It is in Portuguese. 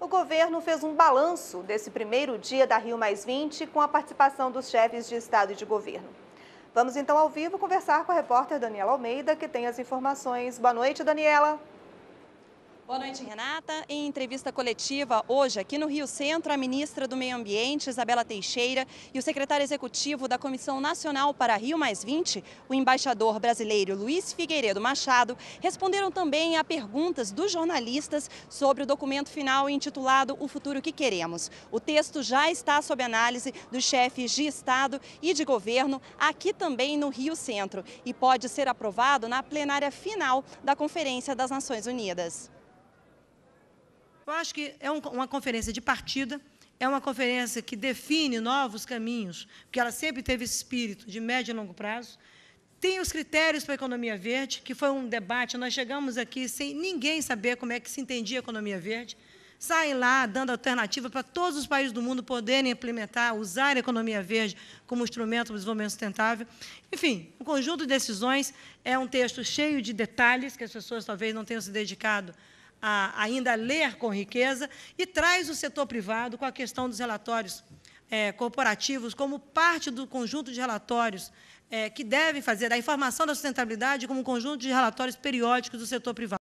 o governo fez um balanço desse primeiro dia da Rio com a participação dos chefes de Estado e de governo. Vamos então ao vivo conversar com a repórter Daniela Almeida, que tem as informações. Boa noite, Daniela. Boa noite, Renata. Em entrevista coletiva hoje, aqui no Rio Centro, a ministra do Meio Ambiente, Isabela Teixeira, e o secretário executivo da Comissão Nacional para Rio Mais 20, o embaixador brasileiro Luiz Figueiredo Machado, responderam também a perguntas dos jornalistas sobre o documento final intitulado O Futuro que Queremos. O texto já está sob análise dos chefes de Estado e de governo aqui também no Rio Centro e pode ser aprovado na plenária final da Conferência das Nações Unidas. Eu acho que é uma conferência de partida, é uma conferência que define novos caminhos, porque ela sempre teve esse espírito de médio e longo prazo. Tem os critérios para a economia verde, que foi um debate, nós chegamos aqui sem ninguém saber como é que se entendia a economia verde. Saem lá dando alternativa para todos os países do mundo poderem implementar, usar a economia verde como instrumento para o desenvolvimento sustentável. Enfim, um conjunto de decisões. É um texto cheio de detalhes que as pessoas talvez não tenham se dedicado a ainda ler com riqueza, e traz o setor privado com a questão dos relatórios é, corporativos como parte do conjunto de relatórios é, que devem fazer, da informação da sustentabilidade como um conjunto de relatórios periódicos do setor privado.